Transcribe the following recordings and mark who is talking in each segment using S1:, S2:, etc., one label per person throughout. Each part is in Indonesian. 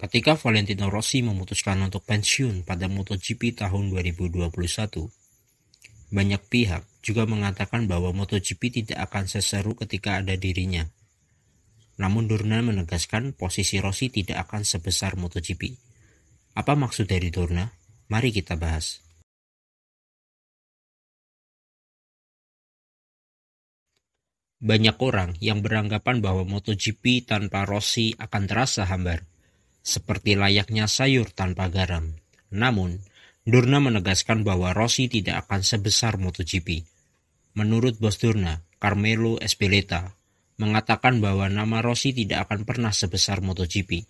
S1: Ketika Valentino Rossi memutuskan untuk pensiun pada MotoGP tahun 2021, banyak pihak juga mengatakan bahwa MotoGP tidak akan seseru ketika ada dirinya. Namun Dorna menegaskan posisi Rossi tidak akan sebesar MotoGP. Apa maksud dari Dorna? Mari kita bahas. Banyak orang yang beranggapan bahwa MotoGP tanpa Rossi akan terasa hambar seperti layaknya sayur tanpa garam. Namun, Durna menegaskan bahwa Rossi tidak akan sebesar MotoGP. Menurut bos Durna, Carmelo Espeleta, mengatakan bahwa nama Rossi tidak akan pernah sebesar MotoGP.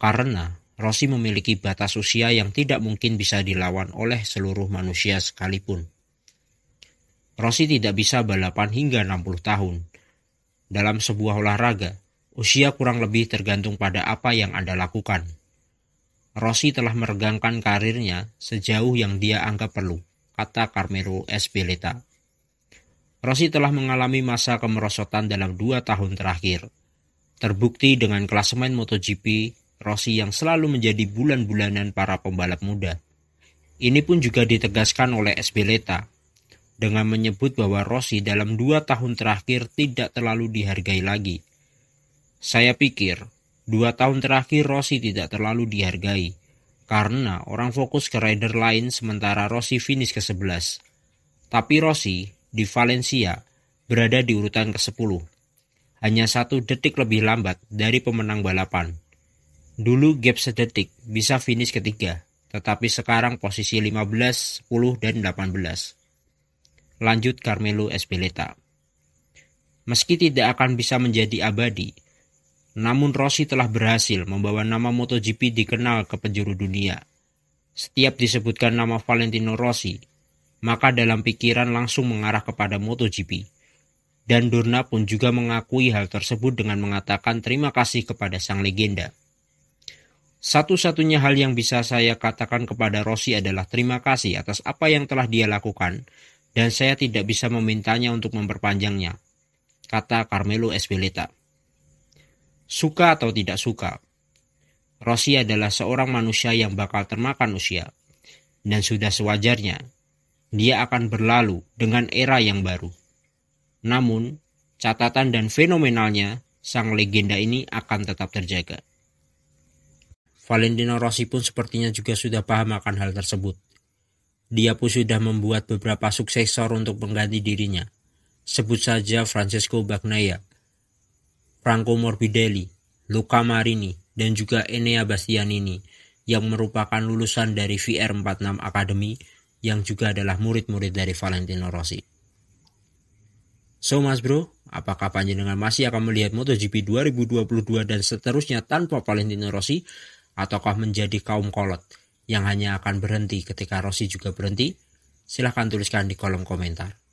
S1: Karena Rossi memiliki batas usia yang tidak mungkin bisa dilawan oleh seluruh manusia sekalipun. Rossi tidak bisa balapan hingga 60 tahun. Dalam sebuah olahraga, Usia kurang lebih tergantung pada apa yang Anda lakukan. Rossi telah meregangkan karirnya sejauh yang dia anggap perlu, kata Carmelo Espeleta. Rossi telah mengalami masa kemerosotan dalam dua tahun terakhir. Terbukti dengan klasemen MotoGP, Rossi yang selalu menjadi bulan-bulanan para pembalap muda. Ini pun juga ditegaskan oleh Espeleta dengan menyebut bahwa Rossi dalam dua tahun terakhir tidak terlalu dihargai lagi saya pikir, dua tahun terakhir Rossi tidak terlalu dihargai, karena orang fokus ke rider lain sementara Rossi finish ke-11. Tapi Rossi, di Valencia, berada di urutan ke-10. Hanya satu detik lebih lambat dari pemenang balapan. Dulu gap sedetik bisa finish ketiga, tetapi sekarang posisi 15, 10, dan 18 lanjut Carmelo Espeleta. Meski tidak akan bisa menjadi abadi, namun Rossi telah berhasil membawa nama MotoGP dikenal ke penjuru dunia. Setiap disebutkan nama Valentino Rossi, maka dalam pikiran langsung mengarah kepada MotoGP. Dan Dorna pun juga mengakui hal tersebut dengan mengatakan terima kasih kepada sang legenda. Satu-satunya hal yang bisa saya katakan kepada Rossi adalah terima kasih atas apa yang telah dia lakukan dan saya tidak bisa memintanya untuk memperpanjangnya, kata Carmelo Espeleta suka atau tidak suka. Rossi adalah seorang manusia yang bakal termakan usia, dan sudah sewajarnya dia akan berlalu dengan era yang baru. Namun, catatan dan fenomenalnya sang legenda ini akan tetap terjaga. Valentino Rossi pun sepertinya juga sudah paham akan hal tersebut. Dia pun sudah membuat beberapa suksesor untuk mengganti dirinya. Sebut saja Francesco Bagnaia, Franco Morbidelli, Luca Marini, dan juga Enea Bastianini yang merupakan lulusan dari VR46 Academy yang juga adalah murid-murid dari Valentino Rossi. So mas bro, apakah panjenengan masih akan melihat MotoGP 2022 dan seterusnya tanpa Valentino Rossi ataukah menjadi kaum kolot yang hanya akan berhenti ketika Rossi juga berhenti? Silahkan tuliskan di kolom komentar.